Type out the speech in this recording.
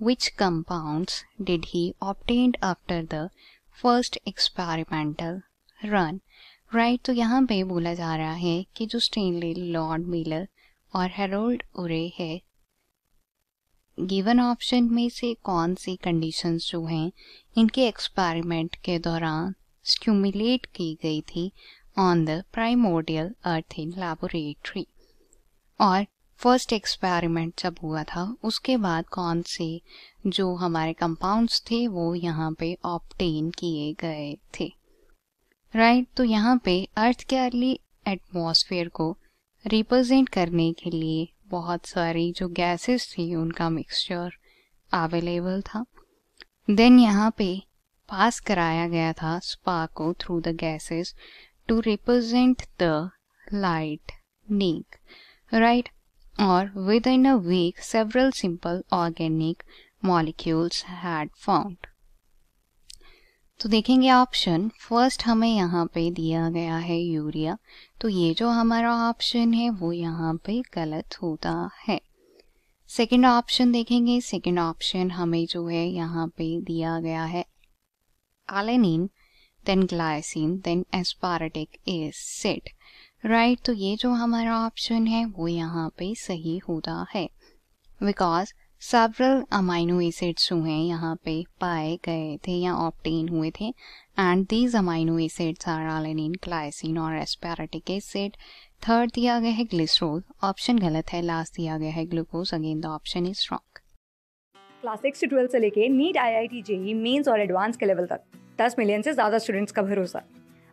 which compounds did he obtained after the first experimental run right to yahan pe bola ja raha hai ki jo Stanley lord miller aur harold ure hai given option में से कौन सी conditions जो हैं इनके experiment के दौरान stimulate की गई थी on the primordial earth in laboratory और फर्स्ट एक्सपेरिमेंट जब हुआ था उसके बाद कौन से जो हमारे कंपाउंड्स थे वो यहाँ पे ऑप्टेन किए गए थे राइट right? तो यहाँ पे अर्थ के अर्ली एटमोसफेयर को रिप्रेजेंट करने के लिए बहुत सारी जो गैसेस थी उनका मिक्सचर अवेलेबल था देन यहाँ पे पास कराया गया था स्पा को through the gases to represent the lightning right or within a week several simple organic molecules had found तो देखेंगे ऑप्शन फर्स्ट हमें यहाँ पे दिया गया है यूरिया तो ये जो हमारा ऑप्शन है वो यहाँ पे गलत होता है सेकंड ऑप्शन देखेंगे सेकंड ऑप्शन हमें जो है यहाँ पे दिया गया है alanine then glycine then aspartic acid right right, तो ये जो हमारा ऑप्शन है वो यहाँ पे सही होता है बिकॉज सेवरल अमाइनो एसिड्स जो हैं यहाँ पे पाए गए थे या ऑप्टेन हुए थे and these amino acids are alanine glycine और एस्पैरेटिक एसिड थर्ड दिया गया है ग्लिसरोल ऑप्शन गलत है लास्ट दिया गया है glucose again the option is wrong class six से ट्वेल्थ से लेके NEET I I T JEE mains और एडवांस के लेवल तक दस मिलियन से ज्यादा स्टूडेंट्स का भरोसा